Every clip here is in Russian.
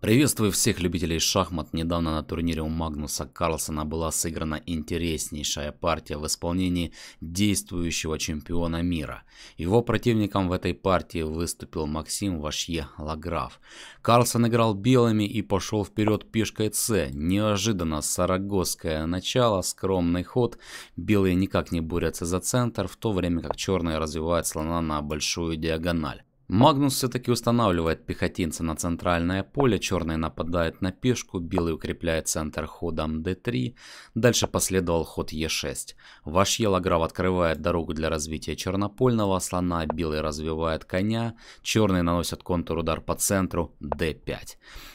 Приветствую всех любителей шахмат. Недавно на турнире у Магнуса Карлсона была сыграна интереснейшая партия в исполнении действующего чемпиона мира. Его противником в этой партии выступил Максим Вашье Лаграф. Карлсон играл белыми и пошел вперед пешкой С. Неожиданно сарагосское начало, скромный ход. Белые никак не борются за центр, в то время как черные развивают слона на большую диагональ. Магнус все-таки устанавливает пехотинца на центральное поле, черный нападает на пешку, белый укрепляет центр ходом d3, дальше последовал ход e6. Ваш Елаграв открывает дорогу для развития чернопольного слона, белый развивает коня, черный наносит контур-удар по центру d5.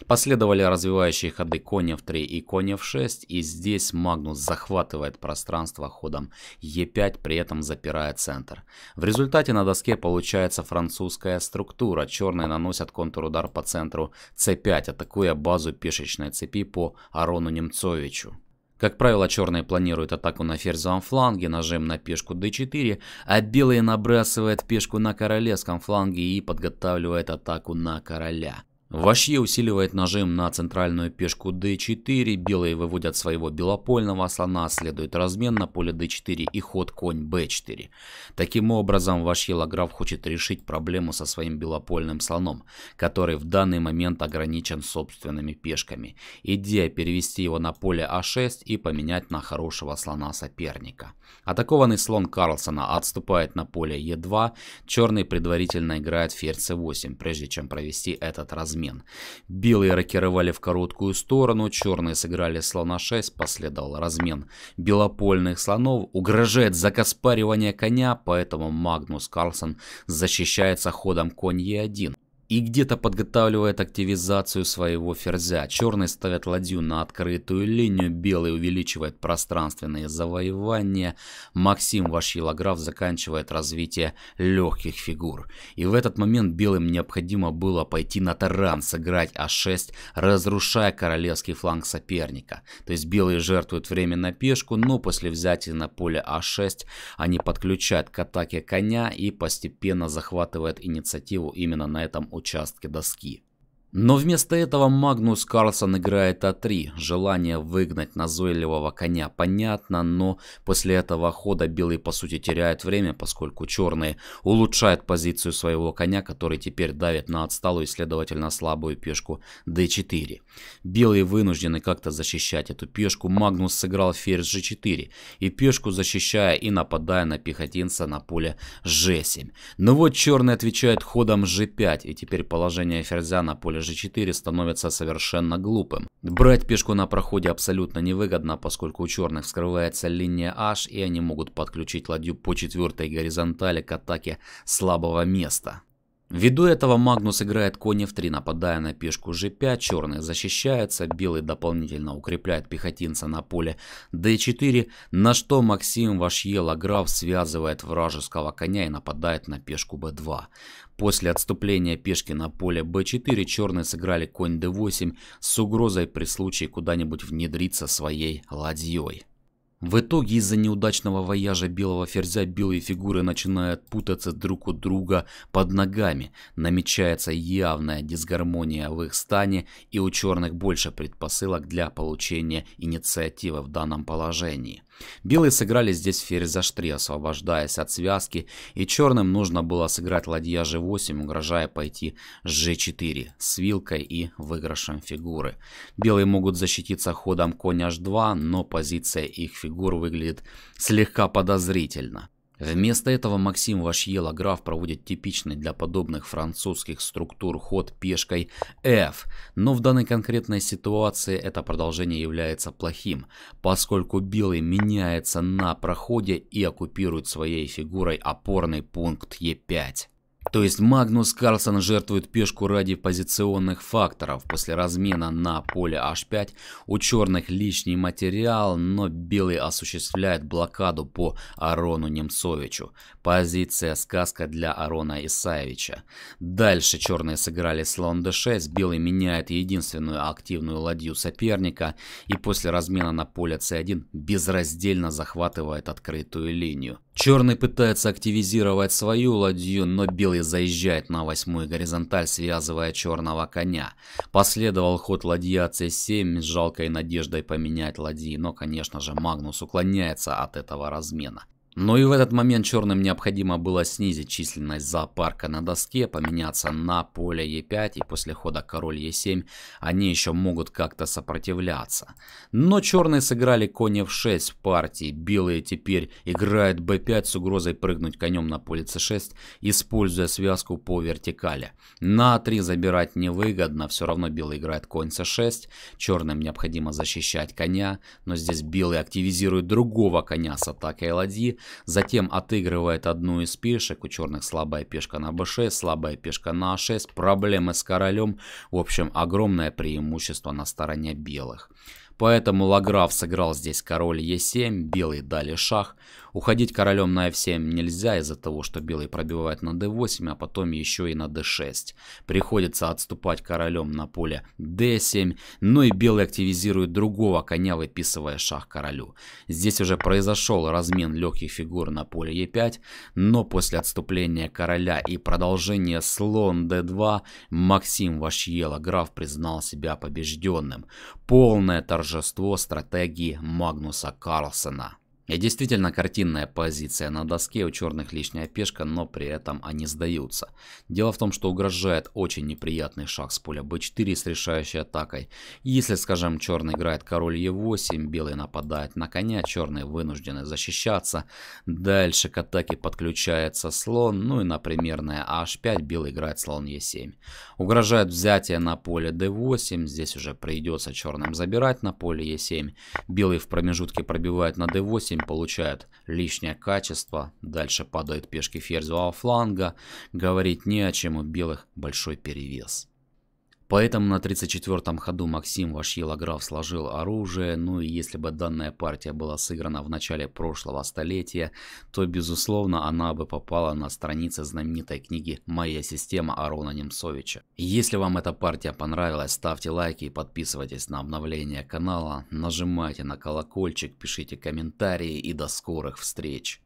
Последовали развивающие ходы коня в 3 и коня в 6 и здесь Магнус захватывает пространство ходом e5, при этом запирая центр. В результате на доске получается французская структура. Черные наносят контрудар по центру С5, а атакуя базу пешечной цепи по Арону Немцовичу. Как правило, черные планируют атаку на ферзевом фланге, нажим на пешку d4, а белые набрасывают пешку на королевском фланге и подготавливают атаку на короля. Вообще усиливает нажим на центральную пешку d4, белые выводят своего белопольного слона, следует размен на поле d4 и ход конь b4. Таким образом, ваш Елаграф хочет решить проблему со своим белопольным слоном, который в данный момент ограничен собственными пешками. Идея перевести его на поле a6 а и поменять на хорошего слона соперника. Атакованный слон Карлсона отступает на поле e2, черный предварительно играет ферзь c8, прежде чем провести этот размен обмен. Белые рокировали в короткую сторону, черные сыграли слона 6, последовал размен. Белопольных слонов угрожает закоспаривание коня, поэтому Магнус Карлсон защищается ходом конь Е1 и где-то подготавливает активизацию своего ферзя. Черные ставит ладью на открытую линию, белый увеличивает пространственные завоевания. Максим Вашилограф заканчивает развитие легких фигур. И в этот момент белым необходимо было пойти на таран, сыграть А6, разрушая королевский фланг соперника. То есть белые жертвуют время на пешку, но после взятия на поле А6 они подключают к атаке коня и постепенно захватывают инициативу именно на этом участке доски. Но вместо этого Магнус Карлсон играет А3. Желание выгнать назойливого коня понятно, но после этого хода белый по сути теряет время, поскольку черные улучшают позицию своего коня, который теперь давит на отсталую и следовательно слабую пешку D4. Белые вынуждены как-то защищать эту пешку. Магнус сыграл ферзь G4 и пешку защищая и нападая на пехотинца на поле G7. Но ну вот черные отвечают ходом G5 и теперь положение ферзя на поле G4 становится совершенно глупым. Брать пешку на проходе абсолютно невыгодно, поскольку у черных скрывается линия H и они могут подключить ладью по четвертой горизонтали к атаке слабого места. Ввиду этого Магнус играет конь f3, нападая на пешку g5, черный защищается, белый дополнительно укрепляет пехотинца на поле d4, на что Максим Вашье Лаграф связывает вражеского коня и нападает на пешку b2. После отступления пешки на поле b4 черные сыграли конь d8 с угрозой при случае куда-нибудь внедриться своей ладьей. В итоге из-за неудачного вояжа белого ферзя белые фигуры начинают путаться друг у друга под ногами, намечается явная дисгармония в их стане и у черных больше предпосылок для получения инициативы в данном положении. Белые сыграли здесь ферзь за штрих, освобождаясь от связки, и черным нужно было сыграть ладья g8, угрожая пойти с g4 с вилкой и выигрышем фигуры. Белые могут защититься ходом конь h2, но позиция их фигур выглядит слегка подозрительно. Вместо этого Максим Вашьела граф проводит типичный для подобных французских структур ход пешкой F, но в данной конкретной ситуации это продолжение является плохим, поскольку белый меняется на проходе и оккупирует своей фигурой опорный пункт e 5 то есть Магнус Карлсон жертвует пешку ради позиционных факторов. После размена на поле h5 у черных лишний материал, но белый осуществляет блокаду по Арону Немцовичу. Позиция сказка для Арона Исаевича. Дальше черные сыграли слон d6, белый меняет единственную активную ладью соперника и после размена на поле c1 безраздельно захватывает открытую линию. Черный пытается активизировать свою ладью, но белый заезжает на восьмую горизонталь, связывая черного коня. Последовал ход ладья c 7 с жалкой надеждой поменять ладьи, но, конечно же, Магнус уклоняется от этого размена. Но и в этот момент черным необходимо было снизить численность зоопарка на доске, поменяться на поле Е5 и после хода король Е7 они еще могут как-то сопротивляться. Но черные сыграли конь F6 в партии, белые теперь играют B5 с угрозой прыгнуть конем на поле C6, используя связку по вертикали. На А3 забирать невыгодно, все равно белый играет конь c 6 черным необходимо защищать коня, но здесь белый активизирует другого коня с атакой ладьи, Затем отыгрывает одну из пешек. У черных слабая пешка на b6, слабая пешка на a6. Проблемы с королем. В общем, огромное преимущество на стороне белых. Поэтому Лаграф сыграл здесь король Е7, белые дали шах. Уходить королем на F7 нельзя из-за того, что белый пробивает на D8, а потом еще и на D6. Приходится отступать королем на поле D7, но ну и белый активизирует другого коня, выписывая шах королю. Здесь уже произошел размен легких фигур на поле е 5 но после отступления короля и продолжения слон D2 Максим Вашьела граф признал себя побежденным. Полное торжество торжество стратегии Магнуса Карлсона. И действительно картинная позиция. На доске у черных лишняя пешка, но при этом они сдаются. Дело в том, что угрожает очень неприятный шаг с поля b4 с решающей атакой. Если, скажем, черный играет король e8, белый нападает на коня, черные вынуждены защищаться. Дальше к атаке подключается слон, ну и, например, на h5 белый играет слон e7. Угрожает взятие на поле d8, здесь уже придется черным забирать на поле e7. Белый в промежутке пробивает на d8, 8 получает лишнее качество, дальше падают пешки ферзевого фланга, говорить не о чем у белых большой перевес. Поэтому на 34-м ходу Максим Вашилограф сложил оружие, ну и если бы данная партия была сыграна в начале прошлого столетия, то безусловно она бы попала на страницы знаменитой книги «Моя система» Арона Немцовича. Если вам эта партия понравилась, ставьте лайки и подписывайтесь на обновление канала, нажимайте на колокольчик, пишите комментарии и до скорых встреч!